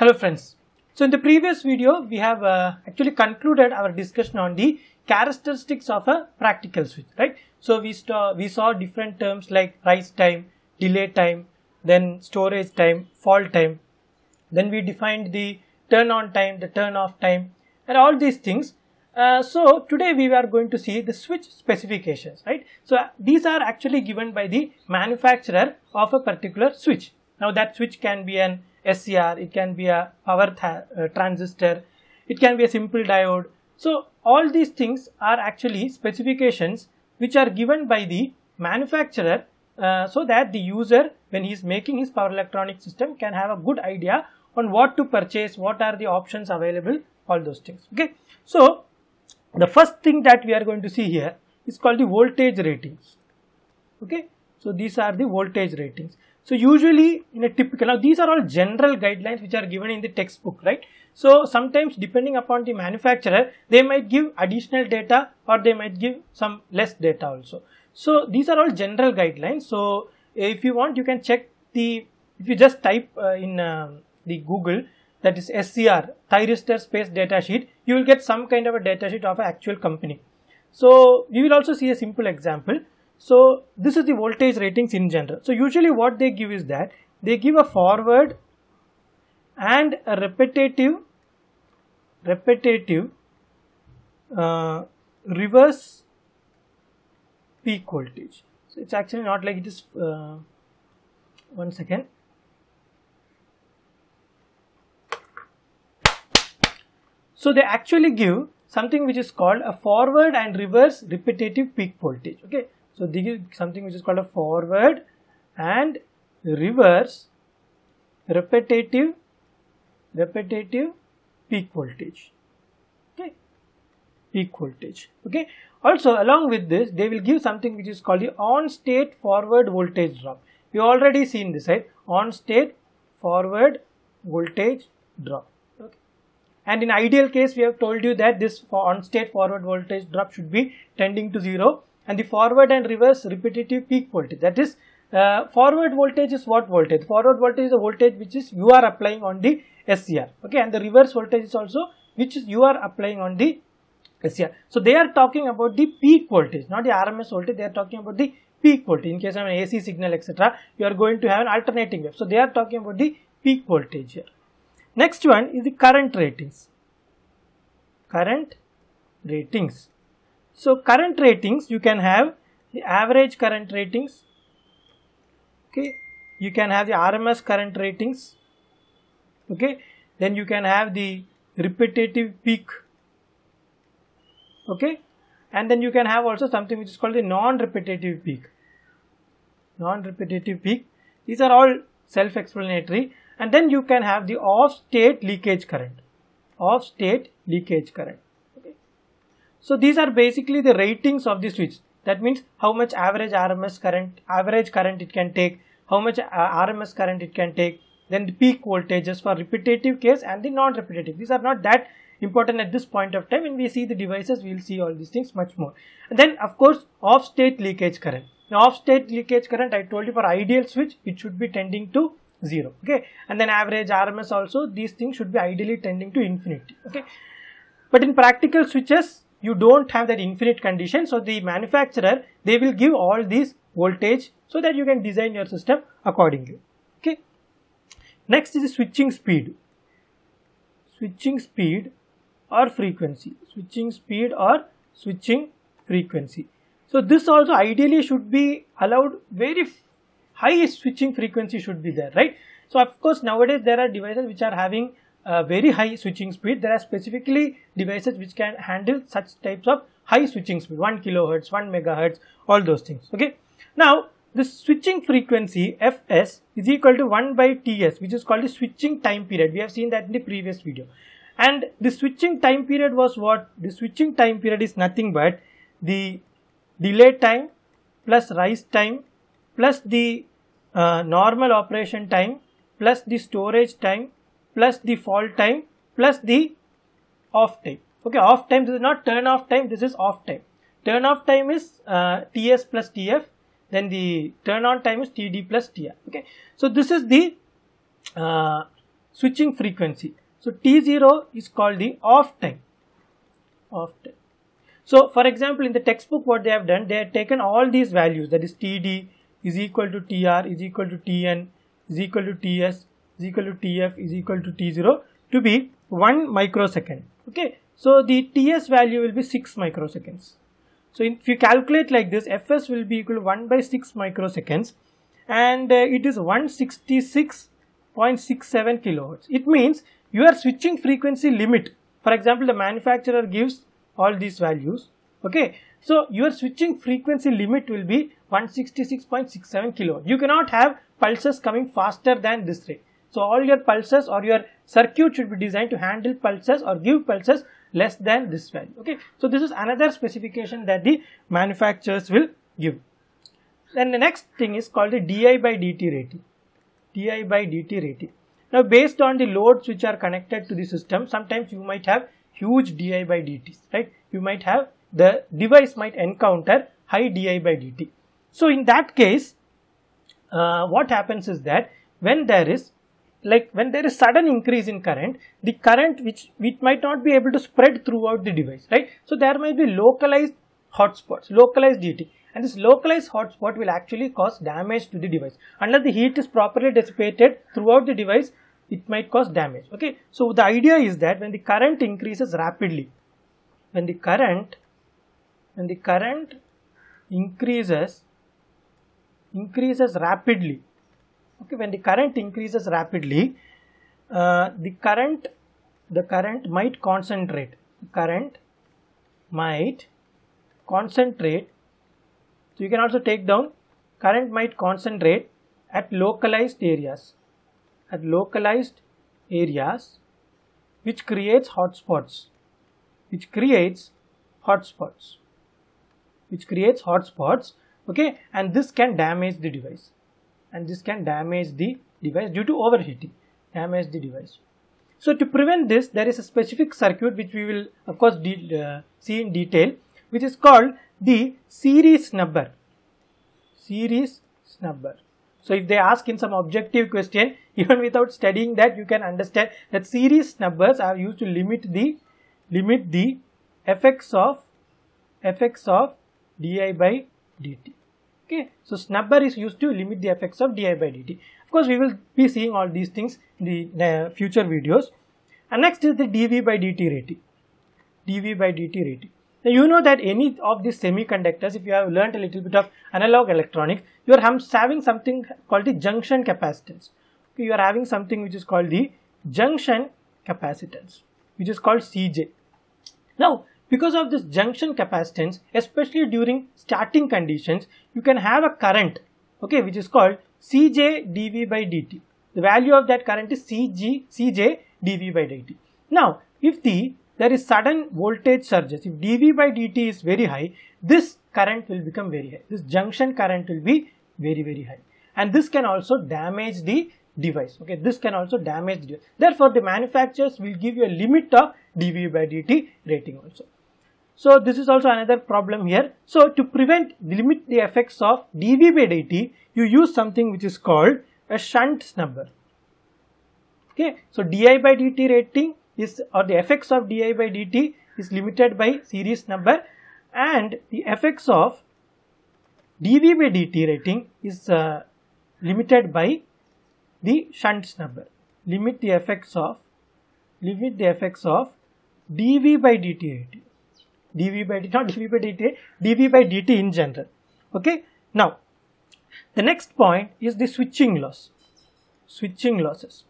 Hello friends. So in the previous video, we have uh, actually concluded our discussion on the characteristics of a practical switch, right? So we, we saw different terms like rise time, delay time, then storage time, fall time. Then we defined the turn on time, the turn off time and all these things. Uh, so today we are going to see the switch specifications, right? So these are actually given by the manufacturer of a particular switch. Now that switch can be an SCR, it can be a power uh, transistor, it can be a simple diode. So all these things are actually specifications which are given by the manufacturer uh, so that the user when he is making his power electronic system can have a good idea on what to purchase, what are the options available, all those things. Okay. So the first thing that we are going to see here is called the voltage ratings. Okay. So these are the voltage ratings. So usually in a typical, now these are all general guidelines which are given in the textbook, right? So sometimes depending upon the manufacturer, they might give additional data or they might give some less data also. So these are all general guidelines. So if you want, you can check the, if you just type uh, in uh, the Google, that is SCR, thyristor space data sheet, you will get some kind of a data sheet of an actual company. So we will also see a simple example. So this is the voltage ratings in general. So usually what they give is that they give a forward and a repetitive, repetitive uh, reverse peak voltage. So it's actually not like it is, uh, one second. So they actually give something which is called a forward and reverse repetitive peak voltage. Okay. So this is something which is called a forward and reverse repetitive repetitive peak voltage. Okay, peak voltage. Okay. Also along with this, they will give something which is called the on-state forward voltage drop. You already seen this, right? On-state forward voltage drop. Okay. And in ideal case, we have told you that this on-state forward voltage drop should be tending to zero and the forward and reverse repetitive peak voltage. That is, uh, forward voltage is what voltage? Forward voltage is the voltage which is you are applying on the SCR. Okay, and the reverse voltage is also which is you are applying on the SCR. So they are talking about the peak voltage, not the RMS voltage. They are talking about the peak voltage. In case of an AC signal, etc., you are going to have an alternating wave. So they are talking about the peak voltage here. Next one is the current ratings. Current ratings. So current ratings you can have the average current ratings okay you can have the RMS current ratings okay then you can have the repetitive peak okay and then you can have also something which is called the non-repetitive peak non-repetitive peak these are all self-explanatory and then you can have the off state leakage current off state leakage current so these are basically the ratings of the switch. That means how much average RMS current, average current it can take, how much uh, RMS current it can take, then the peak voltages for repetitive case and the non-repetitive. These are not that important at this point of time. When we see the devices, we will see all these things much more. And then of course, off-state leakage current. Now off-state leakage current, I told you for ideal switch, it should be tending to 0. Okay. And then average RMS also, these things should be ideally tending to infinity. Okay. But in practical switches, you don't have that infinite condition so the manufacturer they will give all these voltage so that you can design your system accordingly okay next is switching speed switching speed or frequency switching speed or switching frequency so this also ideally should be allowed very high switching frequency should be there right so of course nowadays there are devices which are having uh, very high switching speed. There are specifically devices which can handle such types of high switching speed, 1 kilohertz, 1 megahertz, all those things. Okay. Now, the switching frequency Fs is equal to 1 by Ts, which is called the switching time period. We have seen that in the previous video. And the switching time period was what? The switching time period is nothing but the delay time plus rise time plus the uh, normal operation time plus the storage time plus the fall time plus the off time. Okay, off time, this is not turn off time, this is off time. Turn off time is uh, TS plus TF, then the turn on time is TD plus TR. Okay, so this is the uh, switching frequency. So T0 is called the off time. Off time. So for example, in the textbook, what they have done, they have taken all these values that is TD is equal to TR is equal to TN is equal to TS is equal to tf is equal to t0 to be 1 microsecond okay so the ts value will be 6 microseconds so if you calculate like this fs will be equal to 1 by 6 microseconds and uh, it is 166.67 kilohertz it means you are switching frequency limit for example the manufacturer gives all these values okay so your switching frequency limit will be 166.67 kilohertz you cannot have pulses coming faster than this rate so all your pulses or your circuit should be designed to handle pulses or give pulses less than this value. Okay. So this is another specification that the manufacturers will give. Then the next thing is called the di by dt rating. di by dt rating. Now based on the loads which are connected to the system, sometimes you might have huge di by dt's, right? You might have the device might encounter high di by dt. So in that case, uh, what happens is that when there is like when there is sudden increase in current the current which it might not be able to spread throughout the device right so there might be localized hotspots localized DT, and this localized hotspot will actually cause damage to the device unless the heat is properly dissipated throughout the device it might cause damage okay so the idea is that when the current increases rapidly when the current when the current increases increases rapidly okay when the current increases rapidly uh, the current the current might concentrate current might concentrate so you can also take down current might concentrate at localized areas at localized areas which creates hotspots which creates hotspots which creates hotspots okay and this can damage the device and this can damage the device due to overheating damage the device so to prevent this there is a specific circuit which we will of course uh, see in detail which is called the series snubber series snubber so if they ask in some objective question even without studying that you can understand that series snubbers are used to limit the limit the effects of effects of di by dt okay so snapper is used to limit the effects of di by dt of course we will be seeing all these things in the uh, future videos and next is the dv by dt rating. dv by dt rating. now you know that any of these semiconductors if you have learned a little bit of analog electronics you are having something called the junction capacitance okay, you are having something which is called the junction capacitance which is called cj now because of this junction capacitance, especially during starting conditions, you can have a current, okay, which is called Cj dV by dt. The value of that current is Cg, Cj dV by dt. Now, if the there is sudden voltage surges, if dV by dt is very high, this current will become very high. This junction current will be very, very high. And this can also damage the device. Okay, this can also damage the device. Therefore, the manufacturers will give you a limit of dV by dt rating also. So this is also another problem here. So to prevent limit the effects of dV by dt, you use something which is called a shunt number. Okay, so di by dt rating is or the effects of di by dt is limited by series number and the effects of dv by dt rating is uh, limited by the shunt number. Limit the effects of limit the effects of dv by dt rating dv by dt, not dv by dt, dv by dt in general. Okay. Now, the next point is the switching loss, switching losses.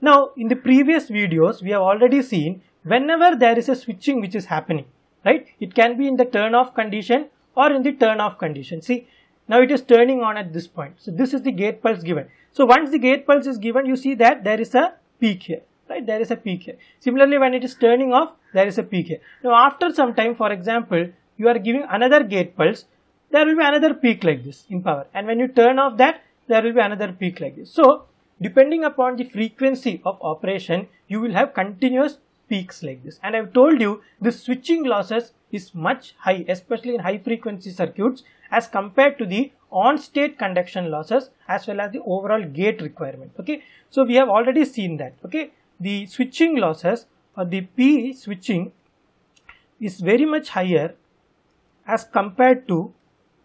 Now, in the previous videos, we have already seen whenever there is a switching which is happening, right? It can be in the turn off condition or in the turn off condition. See, now it is turning on at this point. So, this is the gate pulse given. So, once the gate pulse is given, you see that there is a peak here right there is a peak here similarly when it is turning off there is a peak here now after some time for example you are giving another gate pulse there will be another peak like this in power and when you turn off that there will be another peak like this so depending upon the frequency of operation you will have continuous peaks like this and i've told you the switching losses is much high especially in high frequency circuits as compared to the on state conduction losses as well as the overall gate requirement okay so we have already seen that okay the switching losses or the P switching is very much higher as compared to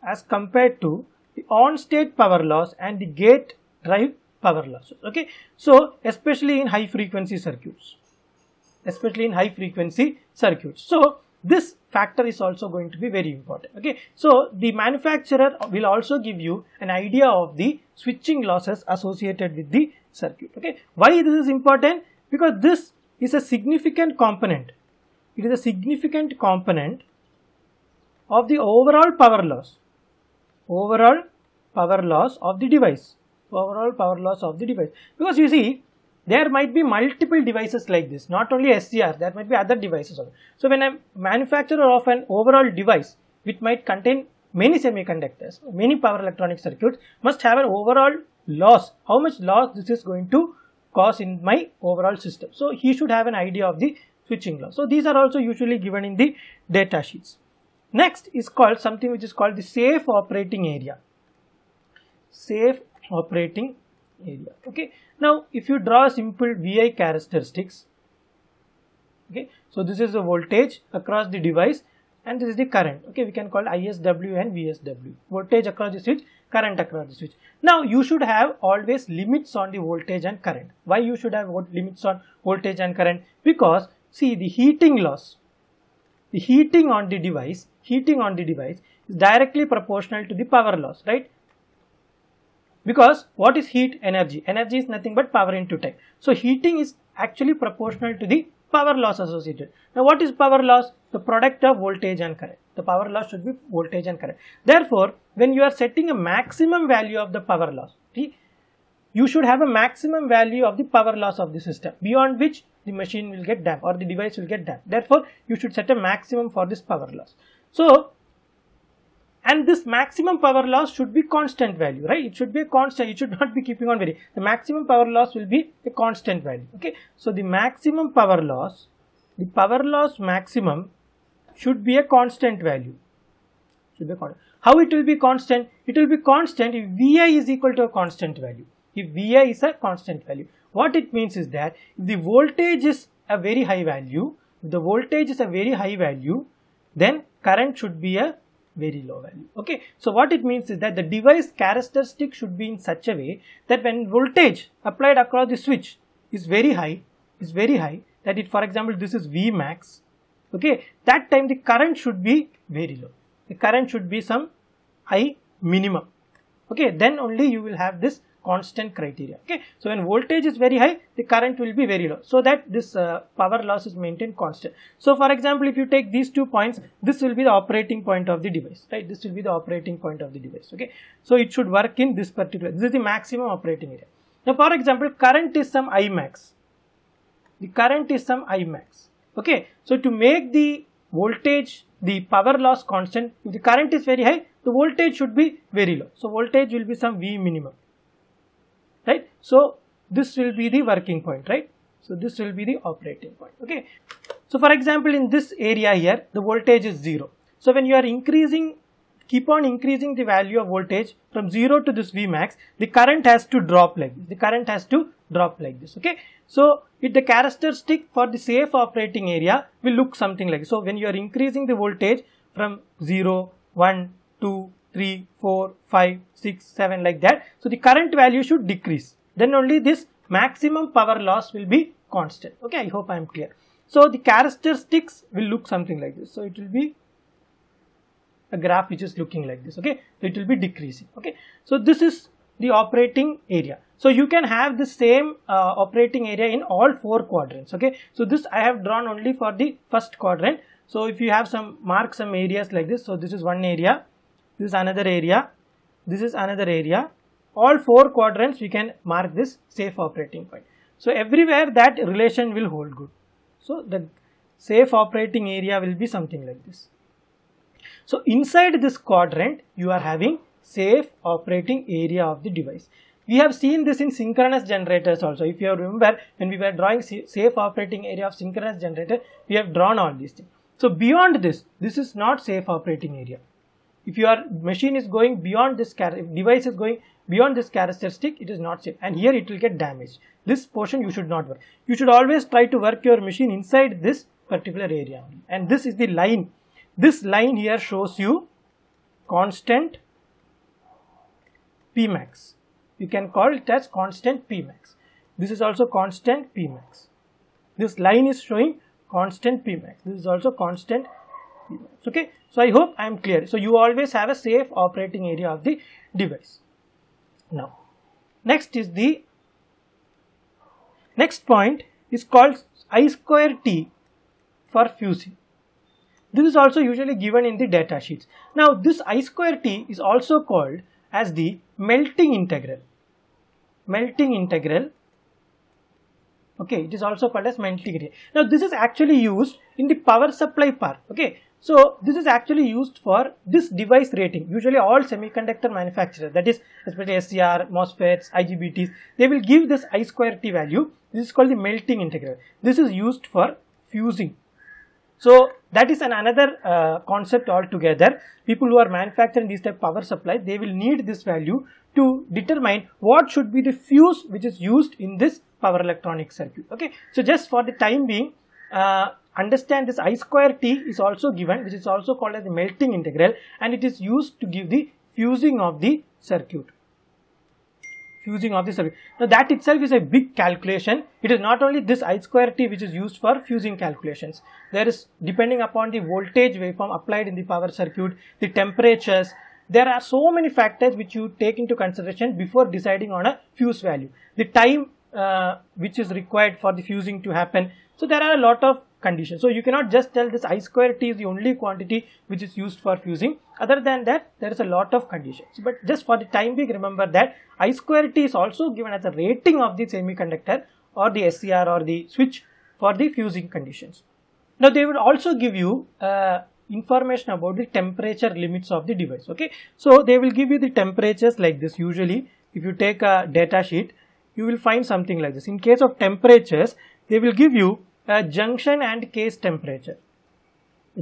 as compared to the on state power loss and the gate drive power loss okay so especially in high frequency circuits especially in high frequency circuits so this factor is also going to be very important okay so the manufacturer will also give you an idea of the switching losses associated with the circuit okay why this is important because this is a significant component. It is a significant component of the overall power loss, overall power loss of the device, overall power loss of the device. Because you see, there might be multiple devices like this, not only SCR, there might be other devices also. So when a manufacturer of an overall device, which might contain many semiconductors, many power electronic circuits must have an overall loss, how much loss this is going to cost in my overall system. So he should have an idea of the switching law. So these are also usually given in the data sheets. Next is called something which is called the safe operating area. Safe operating area. Okay. Now if you draw simple VI characteristics, okay, so this is the voltage across the device and this is the current okay we can call ISW and VSW voltage across the switch current across the switch now you should have always limits on the voltage and current why you should have limits on voltage and current because see the heating loss the heating on the device heating on the device is directly proportional to the power loss right because what is heat energy energy is nothing but power into time so heating is actually proportional to the power loss associated now what is power loss the product of voltage and current. The power loss should be voltage and current. Therefore, when you are setting a maximum value of the power loss, you should have a maximum value of the power loss of the system beyond which the machine will get damp or the device will get damp. Therefore, you should set a maximum for this power loss. So, and this maximum power loss should be constant value, right? It should be a constant, it should not be keeping on varying. The maximum power loss will be a constant value, okay? So, the maximum power loss, the power loss maximum should be a constant value. Should be constant. How it will be constant? It will be constant if Vi is equal to a constant value. If Vi is a constant value. What it means is that if the voltage is a very high value, if the voltage is a very high value, then current should be a very low value. Okay. So what it means is that the device characteristic should be in such a way that when voltage applied across the switch is very high, is very high, that if for example this is V max okay that time the current should be very low the current should be some i minimum okay then only you will have this constant criteria okay so when voltage is very high the current will be very low so that this uh, power loss is maintained constant so for example if you take these two points this will be the operating point of the device right this will be the operating point of the device okay so it should work in this particular this is the maximum operating area now for example current is some i max the current is some i max okay so to make the voltage the power loss constant if the current is very high the voltage should be very low so voltage will be some v minimum right so this will be the working point right so this will be the operating point okay so for example in this area here the voltage is zero so when you are increasing keep on increasing the value of voltage from 0 to this V max, the current has to drop like this. The current has to drop like this okay so if the characteristic for the safe operating area will look something like so when you are increasing the voltage from 0 1 2 3 4 5 6 7 like that so the current value should decrease then only this maximum power loss will be constant okay i hope i am clear so the characteristics will look something like this so it will be a graph which is looking like this okay so it will be decreasing okay so this is the operating area. So you can have the same uh, operating area in all four quadrants. Okay. So this I have drawn only for the first quadrant. So if you have some mark some areas like this. So this is one area. This is another area. This is another area. All four quadrants we can mark this safe operating point. So everywhere that relation will hold good. So the safe operating area will be something like this. So inside this quadrant you are having safe operating area of the device. We have seen this in synchronous generators also. If you remember, when we were drawing safe operating area of synchronous generator, we have drawn all these things. So beyond this, this is not safe operating area. If your machine is going beyond this, device is going beyond this characteristic, it is not safe. And here it will get damaged. This portion you should not work. You should always try to work your machine inside this particular area. And this is the line. This line here shows you constant Pmax. You can call it as constant Pmax. This is also constant Pmax. This line is showing constant Pmax. This is also constant Pmax. Okay. So I hope I am clear. So you always have a safe operating area of the device. Now, next is the next point is called I square T for fusing. This is also usually given in the data sheets. Now this I square T is also called as the melting integral. Melting integral, okay, it is also called as melting integral. Now, this is actually used in the power supply part, okay. So, this is actually used for this device rating. Usually all semiconductor manufacturers, that is especially SCR, MOSFETs, IGBTs, they will give this I square T value. This is called the melting integral. This is used for fusing, so that is an another uh, concept altogether. People who are manufacturing these type power supply, they will need this value to determine what should be the fuse which is used in this power electronic circuit. Okay, so just for the time being, uh, understand this I square T is also given, which is also called as the melting integral, and it is used to give the fusing of the circuit fusing of the circuit. Now that itself is a big calculation. It is not only this I square T which is used for fusing calculations. There is depending upon the voltage waveform applied in the power circuit, the temperatures, there are so many factors which you take into consideration before deciding on a fuse value. The time uh, which is required for the fusing to happen. So there are a lot of condition. So you cannot just tell this i square t is the only quantity which is used for fusing. Other than that, there is a lot of conditions. But just for the time being, remember that i square t is also given as a rating of the semiconductor or the SCR or the switch for the fusing conditions. Now they would also give you uh, information about the temperature limits of the device. Okay, so they will give you the temperatures like this. Usually, if you take a data sheet, you will find something like this. In case of temperatures, they will give you uh, junction and case temperature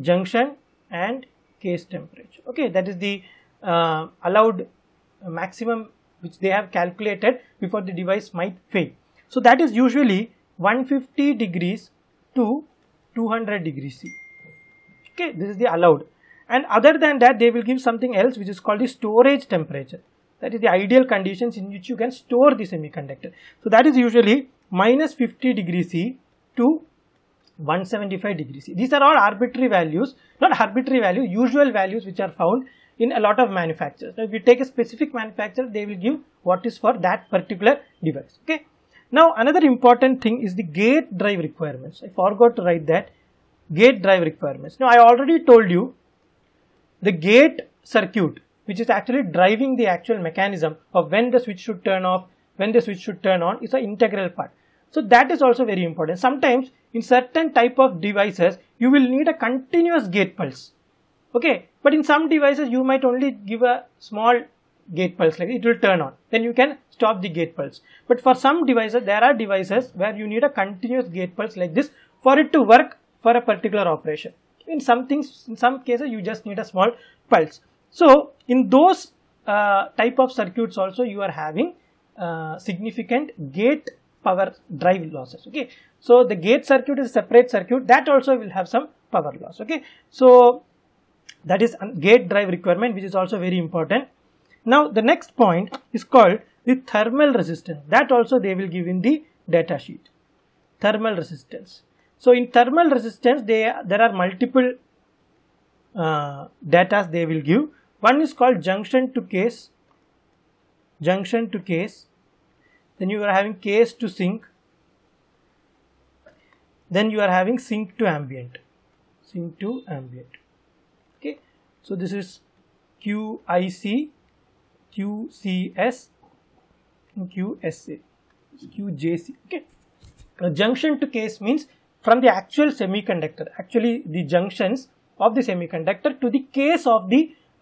junction and case temperature okay that is the uh, allowed maximum which they have calculated before the device might fail so that is usually 150 degrees to 200 degrees C okay this is the allowed and other than that they will give something else which is called the storage temperature that is the ideal conditions in which you can store the semiconductor so that is usually minus 50 degrees C to 175 degrees. These are all arbitrary values, not arbitrary value, usual values which are found in a lot of manufacturers. Now, if you take a specific manufacturer, they will give what is for that particular device. Okay. Now, another important thing is the gate drive requirements. I forgot to write that gate drive requirements. Now, I already told you the gate circuit, which is actually driving the actual mechanism of when the switch should turn off, when the switch should turn on, is an integral part. So that is also very important. Sometimes in certain type of devices, you will need a continuous gate pulse. Okay, but in some devices, you might only give a small gate pulse like it will turn on then you can stop the gate pulse but for some devices there are devices where you need a continuous gate pulse like this for it to work for a particular operation in some things in some cases you just need a small pulse so in those uh, type of circuits also you are having uh, significant gate power drive losses okay so the gate circuit is separate circuit that also will have some power loss okay so that is gate drive requirement which is also very important now the next point is called the thermal resistance that also they will give in the data sheet thermal resistance so in thermal resistance they there are multiple uh, datas they will give one is called junction to case junction to case then you are having case to sync then you are having sync to ambient sync to ambient okay so this is qic qcs qsa qjc okay a junction to case means from the actual semiconductor actually the junctions of the semiconductor to the case of the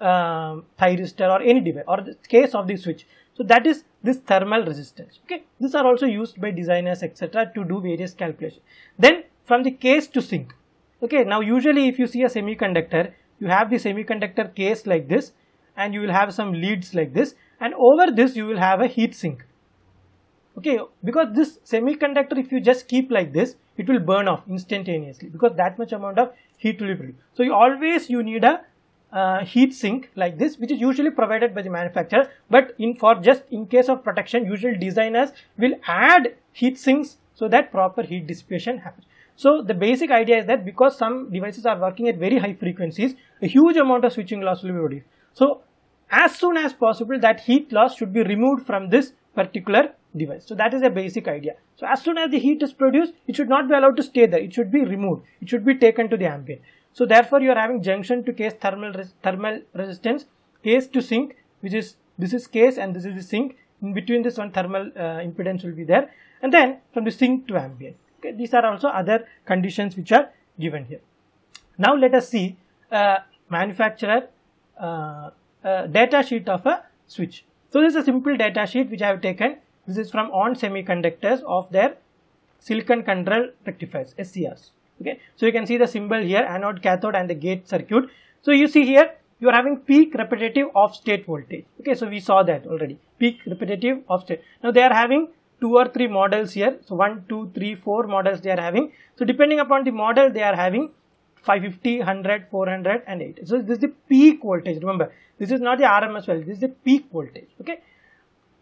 uh, thyristor or any device or the case of the switch so that is this thermal resistance. Okay, these are also used by designers etc. to do various calculations. Then from the case to sink. Okay, now usually if you see a semiconductor, you have the semiconductor case like this and you will have some leads like this and over this you will have a heat sink. Okay, because this semiconductor if you just keep like this, it will burn off instantaneously because that much amount of heat will be produced. So you always you need a uh, heat sink like this which is usually provided by the manufacturer but in for just in case of protection usual designers will add heat sinks so that proper heat dissipation happens so the basic idea is that because some devices are working at very high frequencies a huge amount of switching loss will be produced so as soon as possible that heat loss should be removed from this particular device. So that is a basic idea. So as soon as the heat is produced, it should not be allowed to stay there. It should be removed. It should be taken to the ambient. So therefore you are having junction to case thermal, res thermal resistance, case to sink which is this is case and this is the sink. In between this one thermal uh, impedance will be there and then from the sink to ambient. Okay, these are also other conditions which are given here. Now let us see uh, manufacturer uh, uh, data sheet of a switch. So this is a simple data sheet which I have taken. This is from ON Semiconductors of their silicon control rectifiers SCRs okay so you can see the symbol here anode cathode and the gate circuit so you see here you are having peak repetitive off state voltage okay so we saw that already peak repetitive off state now they are having two or three models here so one two three four models they are having so depending upon the model they are having 550 100 400 and 8 so this is the peak voltage remember this is not the rms value this is the peak voltage okay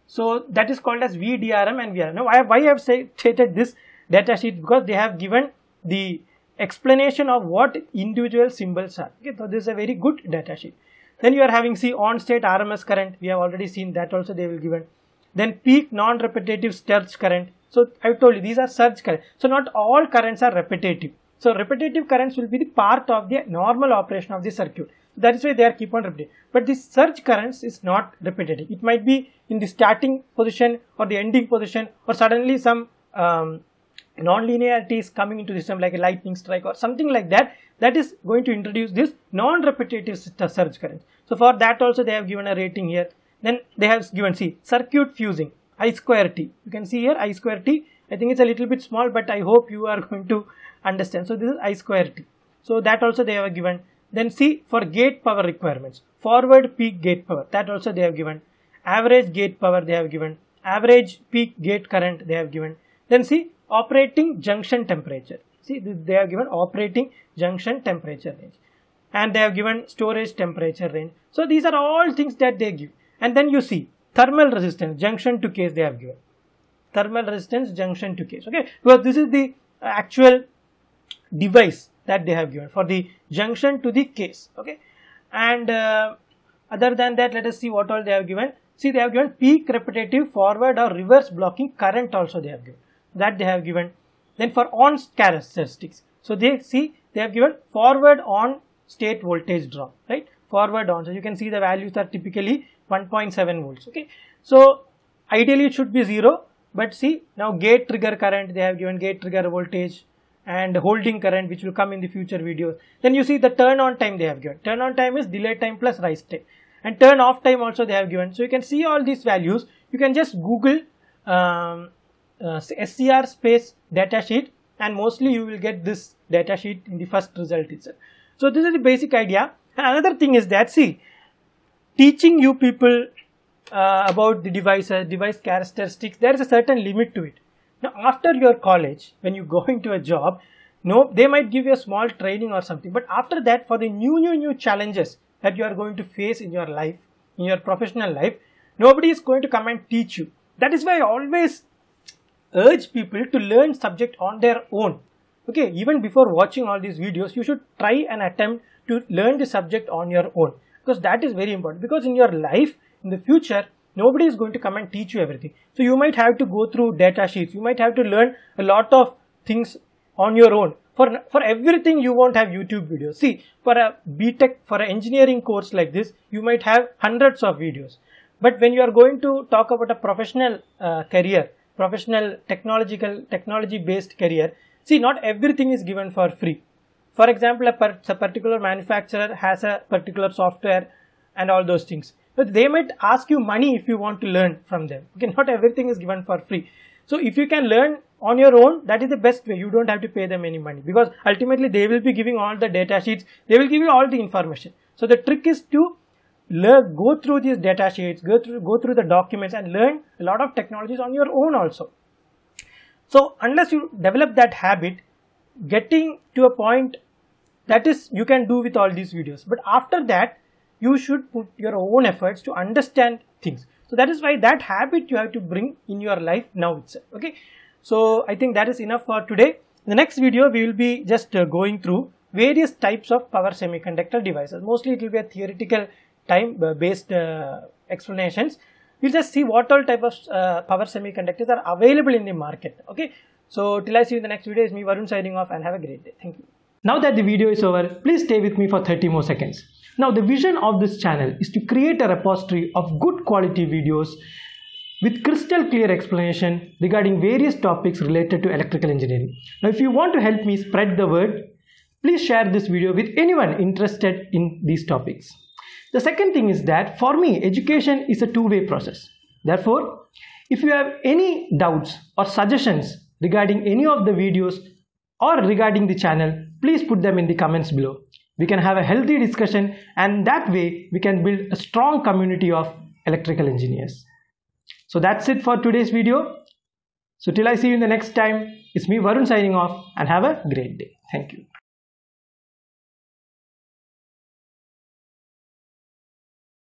so that is called as vdrm and vrm now why i have stated this data sheet because they have given the explanation of what individual symbols are. Okay, so this is a very good data sheet. Then you are having see on state RMS current. We have already seen that also they will given. Then peak non-repetitive surge current. So I told you these are surge current. So not all currents are repetitive. So repetitive currents will be the part of the normal operation of the circuit. That is why they are keep on repeating. But this surge currents is not repetitive. It might be in the starting position or the ending position or suddenly some um, Non-linearity is coming into the system like a lightning strike or something like that that is going to introduce this non-repetitive uh, surge current so for that also they have given a rating here then they have given see circuit fusing i square t you can see here i square t i think it's a little bit small but i hope you are going to understand so this is i square t so that also they have given then see for gate power requirements forward peak gate power that also they have given average gate power they have given average peak gate current they have given then see operating junction temperature. See, they have given operating junction temperature range and they have given storage temperature range. So these are all things that they give. And then you see thermal resistance, junction to case they have given. Thermal resistance, junction to case. Okay, because this is the actual device that they have given for the junction to the case. Okay, and uh, other than that, let us see what all they have given. See, they have given peak repetitive forward or reverse blocking current also they have given that they have given. Then for on characteristics, so they see they have given forward on state voltage drop, right? Forward on. So you can see the values are typically 1.7 volts. Okay. So ideally it should be zero, but see now gate trigger current they have given gate trigger voltage and holding current which will come in the future videos. Then you see the turn on time they have given. Turn on time is delay time plus rise time and turn off time also they have given. So you can see all these values. You can just Google um, uh, SCR space datasheet and mostly you will get this datasheet in the first result itself. So this is the basic idea. And another thing is that see, teaching you people uh, about the devices, uh, device characteristics, there is a certain limit to it. Now after your college, when you go into a job, no, they might give you a small training or something. But after that, for the new, new, new challenges that you are going to face in your life, in your professional life, nobody is going to come and teach you. That is why I always urge people to learn subject on their own. Okay, even before watching all these videos, you should try and attempt to learn the subject on your own because that is very important because in your life, in the future, nobody is going to come and teach you everything. So you might have to go through data sheets. You might have to learn a lot of things on your own. For, for everything, you won't have YouTube videos. See, for a Tech, for an engineering course like this, you might have hundreds of videos. But when you are going to talk about a professional uh, career, professional technological technology based career see not everything is given for free for example a, per, a particular manufacturer has a particular software and all those things but they might ask you money if you want to learn from them okay not everything is given for free so if you can learn on your own that is the best way you don't have to pay them any money because ultimately they will be giving all the data sheets they will give you all the information so the trick is to learn, go through these data sheets, go through, go through the documents and learn a lot of technologies on your own also. So unless you develop that habit, getting to a point that is you can do with all these videos. But after that, you should put your own efforts to understand things. So that is why that habit you have to bring in your life now itself. Okay. So I think that is enough for today. In the next video, we will be just uh, going through various types of power semiconductor devices. Mostly it will be a theoretical time uh, based uh, explanations we'll just see what all type of uh, power semiconductors are available in the market okay so till i see you in the next video is me varun signing off and have a great day thank you now that the video is over, please stay with me for 30 more seconds. Now the vision of this channel is to create a repository of good quality videos with crystal clear explanation regarding various topics related to electrical engineering. Now if you want to help me spread the word, please share this video with anyone interested in these topics. The second thing is that for me, education is a two-way process. Therefore, if you have any doubts or suggestions regarding any of the videos or regarding the channel, please put them in the comments below. We can have a healthy discussion and that way we can build a strong community of electrical engineers. So that's it for today's video. So till I see you in the next time, it's me Varun signing off and have a great day. Thank you.